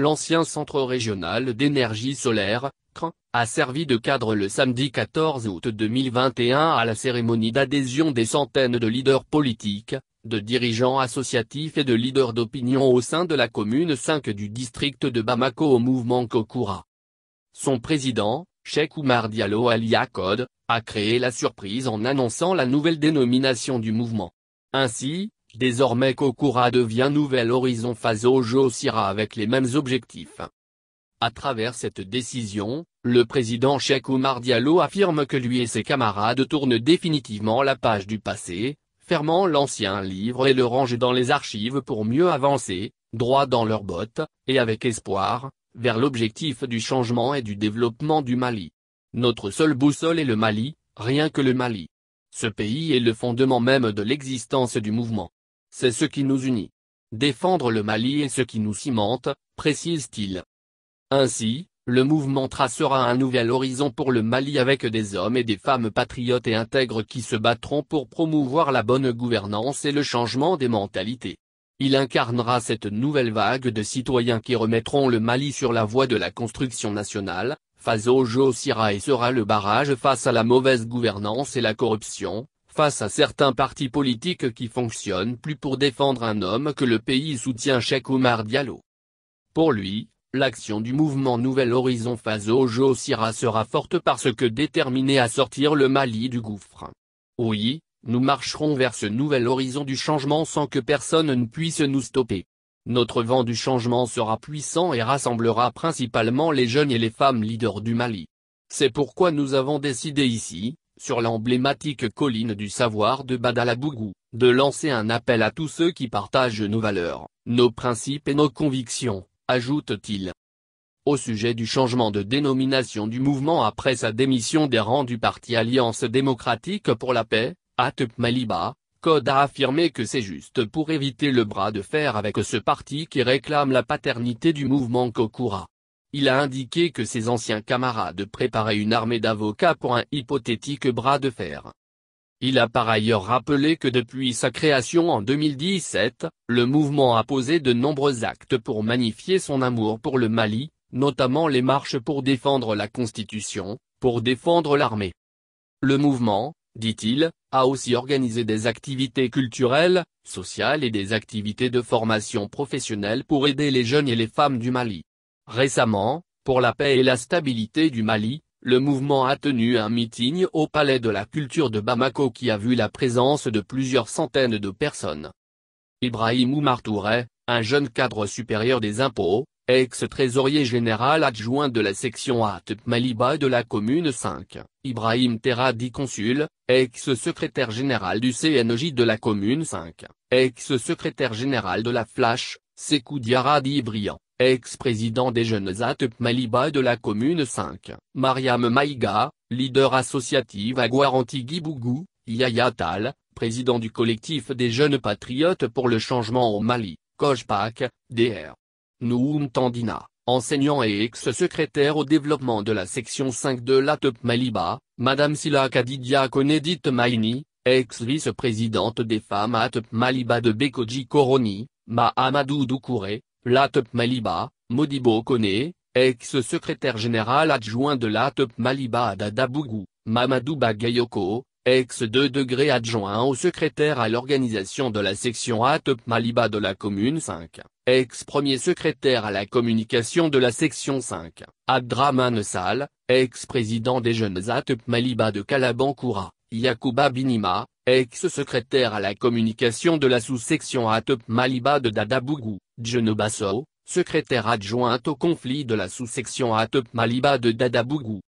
l'ancien centre régional d'énergie solaire, CRAN, a servi de cadre le samedi 14 août 2021 à la cérémonie d'adhésion des centaines de leaders politiques, de dirigeants associatifs et de leaders d'opinion au sein de la commune 5 du district de Bamako au mouvement Kokura. Son président, Cheikh Oumar Diallo Ali a créé la surprise en annonçant la nouvelle dénomination du mouvement. Ainsi, Désormais Kokura devient nouvel Horizon Faso Sira avec les mêmes objectifs. À travers cette décision, le président Cheikh Oumar Diallo affirme que lui et ses camarades tournent définitivement la page du passé, fermant l'ancien livre et le rangent dans les archives pour mieux avancer, droit dans leurs bottes, et avec espoir, vers l'objectif du changement et du développement du Mali. Notre seule boussole est le Mali, rien que le Mali. Ce pays est le fondement même de l'existence du mouvement. C'est ce qui nous unit. Défendre le Mali est ce qui nous cimente, précise-t-il. Ainsi, le mouvement tracera un nouvel horizon pour le Mali avec des hommes et des femmes patriotes et intègres qui se battront pour promouvoir la bonne gouvernance et le changement des mentalités. Il incarnera cette nouvelle vague de citoyens qui remettront le Mali sur la voie de la construction nationale, Faso Sira et sera le barrage face à la mauvaise gouvernance et la corruption, Face à certains partis politiques qui fonctionnent plus pour défendre un homme que le pays soutient Cheikh Omar Diallo. Pour lui, l'action du mouvement Nouvel Horizon faso au Josira sera forte parce que déterminé à sortir le Mali du gouffre. Oui, nous marcherons vers ce nouvel horizon du changement sans que personne ne puisse nous stopper. Notre vent du changement sera puissant et rassemblera principalement les jeunes et les femmes leaders du Mali. C'est pourquoi nous avons décidé ici, sur l'emblématique colline du savoir de Badalabougou, de lancer un appel à tous ceux qui partagent nos valeurs, nos principes et nos convictions, ajoute-t-il. Au sujet du changement de dénomination du mouvement après sa démission des rangs du parti Alliance démocratique pour la paix, Atup Maliba, Code a affirmé que c'est juste pour éviter le bras de fer avec ce parti qui réclame la paternité du mouvement Kokura. Il a indiqué que ses anciens camarades préparaient une armée d'avocats pour un hypothétique bras de fer. Il a par ailleurs rappelé que depuis sa création en 2017, le mouvement a posé de nombreux actes pour magnifier son amour pour le Mali, notamment les marches pour défendre la Constitution, pour défendre l'armée. Le mouvement, dit-il, a aussi organisé des activités culturelles, sociales et des activités de formation professionnelle pour aider les jeunes et les femmes du Mali. Récemment, pour la paix et la stabilité du Mali, le mouvement a tenu un meeting au Palais de la Culture de Bamako qui a vu la présence de plusieurs centaines de personnes. Ibrahim Oumar Touré, un jeune cadre supérieur des impôts, ex-trésorier général adjoint de la section ATP Maliba de la commune 5, Ibrahim Terradi consul, ex-secrétaire général du CNJ de la commune 5, ex-secrétaire général de la Flash, Sekou Diaradi ex-président des jeunes ATEP Maliba de la commune 5, Mariam Maïga, leader associative à Guarantigui bougou Yaya Tal, président du collectif des jeunes patriotes pour le changement au Mali, Kojpak, DR. Noum Tandina, enseignant et ex-secrétaire au développement de la section 5 de l'ATEP Maliba, Madame Sila Kadidia Konedit Maini, ex-vice-présidente des femmes ATEP Maliba de Bekoji Koroni, Mahamadou Doukouré, L'ATEP Maliba, Modibo Kone, ex-secrétaire général adjoint de l'ATEP Maliba à Dadabougou, Mamadou Bagayoko, ex-2 degré adjoint au secrétaire à l'organisation de la section ATEP Maliba de la commune 5, ex-premier secrétaire à la communication de la section 5, Abdraman Sal, ex-président des jeunes ATEP Maliba de Kalabankoura, Yacouba Binima, ex-secrétaire à la communication de la sous-section Atop Maliba de Dadabougou, Jenobasso, secrétaire adjoint au conflit de la sous-section Atop Maliba de Dadabougou,